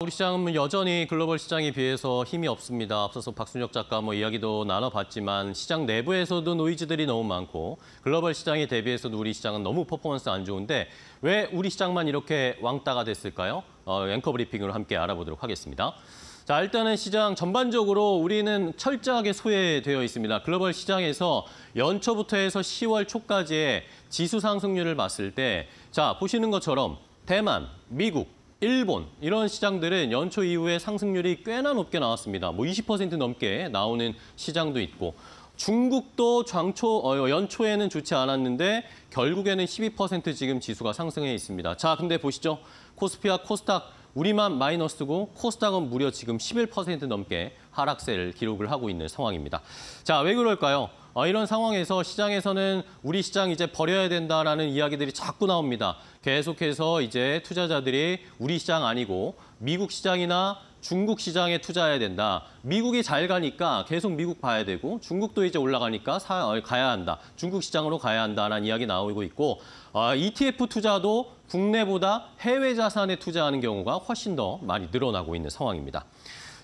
우리 시장은 여전히 글로벌 시장에 비해서 힘이 없습니다. 앞서서 박순혁 작가 뭐 이야기도 나눠봤지만 시장 내부에서도 노이즈들이 너무 많고 글로벌 시장에 대비해서도 우리 시장은 너무 퍼포먼스 안 좋은데 왜 우리 시장만 이렇게 왕따가 됐을까요? 어, 앵커 브리핑으로 함께 알아보도록 하겠습니다. 자, 일단은 시장 전반적으로 우리는 철저하게 소외되어 있습니다. 글로벌 시장에서 연초부터 해서 10월 초까지의 지수 상승률을 봤을 때, 자, 보시는 것처럼 대만, 미국, 일본 이런 시장들은 연초 이후에 상승률이 꽤나 높게 나왔습니다. 뭐 20% 넘게 나오는 시장도 있고 중국도 장초, 어, 연초에는 좋지 않았는데 결국에는 12% 지금 지수가 상승해 있습니다. 자, 근데 보시죠. 코스피와 코스닥 우리만 마이너스고 코스닥은 무려 지금 11% 넘게 하락세를 기록을 하고 있는 상황입니다. 자, 왜 그럴까요? 아, 이런 상황에서 시장에서는 우리 시장 이제 버려야 된다라는 이야기들이 자꾸 나옵니다. 계속해서 이제 투자자들이 우리 시장 아니고 미국 시장이나 중국 시장에 투자해야 된다. 미국이 잘 가니까 계속 미국 봐야 되고 중국도 이제 올라가니까 사, 어, 가야 한다. 중국 시장으로 가야 한다라는 이야기 나오고 있고 아, 어, ETF 투자도 국내보다 해외 자산에 투자하는 경우가 훨씬 더 많이 늘어나고 있는 상황입니다.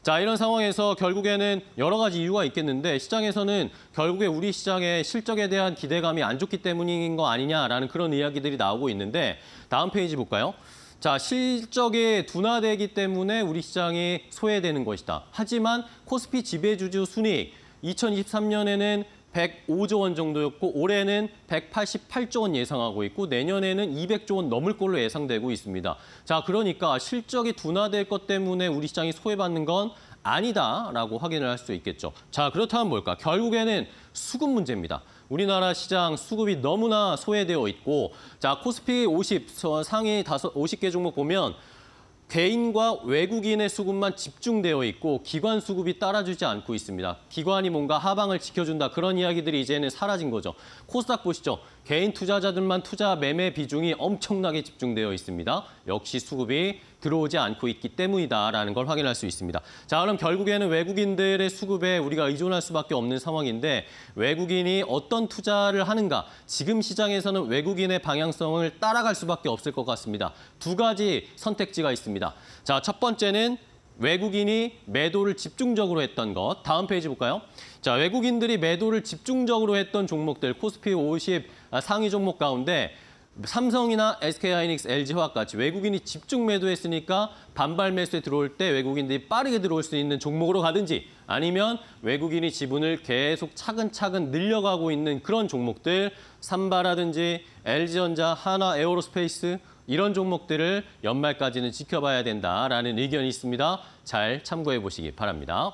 자, 이런 상황에서 결국에는 여러 가지 이유가 있겠는데 시장에서는 결국에 우리 시장의 실적에 대한 기대감이 안 좋기 때문인 거 아니냐라는 그런 이야기들이 나오고 있는데 다음 페이지 볼까요? 자, 실적이 둔화되기 때문에 우리 시장이 소외되는 것이다. 하지만 코스피 지배주주 순이익 2023년에는 105조 원 정도였고 올해는 188조 원 예상하고 있고 내년에는 200조 원 넘을 걸로 예상되고 있습니다. 자, 그러니까 실적이 둔화될 것 때문에 우리 시장이 소외받는 건 아니다라고 확인을 할 수 있겠죠. 자, 그렇다면 뭘까? 결국에는 수급 문제입니다. 우리나라 시장 수급이 너무나 소외되어 있고 자, 코스피 50 상위 5 50개 종목 보면 개인과 외국인의 수급만 집중되어 있고 기관 수급이 따라주지 않고 있습니다. 기관이 뭔가 하방을 지켜준다 그런 이야기들이 이제는 사라진 거죠. 코스닥 보시죠. 개인 투자자들만 투자 매매 비중이 엄청나게 집중되어 있습니다. 역시 수급이 들어오지 않고 있기 때문이다라는 걸 확인할 수 있습니다. 자, 그럼 결국에는 외국인들의 수급에 우리가 의존할 수밖에 없는 상황인데 외국인이 어떤 투자를 하는가 지금 시장에서는 외국인의 방향성을 따라갈 수밖에 없을 것 같습니다. 두 가지 선택지가 있습니다. 있니다 자, 첫 번째는 외국인이 매도를 집중적으로 했던 것. 다음 페이지 볼까요? 자, 외국인들이 매도를 집중적으로 했던 종목들, 코스피 50 아, 상위 종목 가운데 삼성이나 SK하이닉스, LG화학같이 외국인이 집중 매도했으니까 반발 매수에 들어올 때 외국인들이 빠르게 들어올 수 있는 종목으로 가든지 아니면 외국인이 지분을 계속 차근차근 늘려가고 있는 그런 종목들 삼바라든지 LG전자, 하나, 에어로스페이스, 이런 종목들을 연말까지는 지켜봐야 된다라는 의견이 있습니다. 잘 참고해 보시기 바랍니다.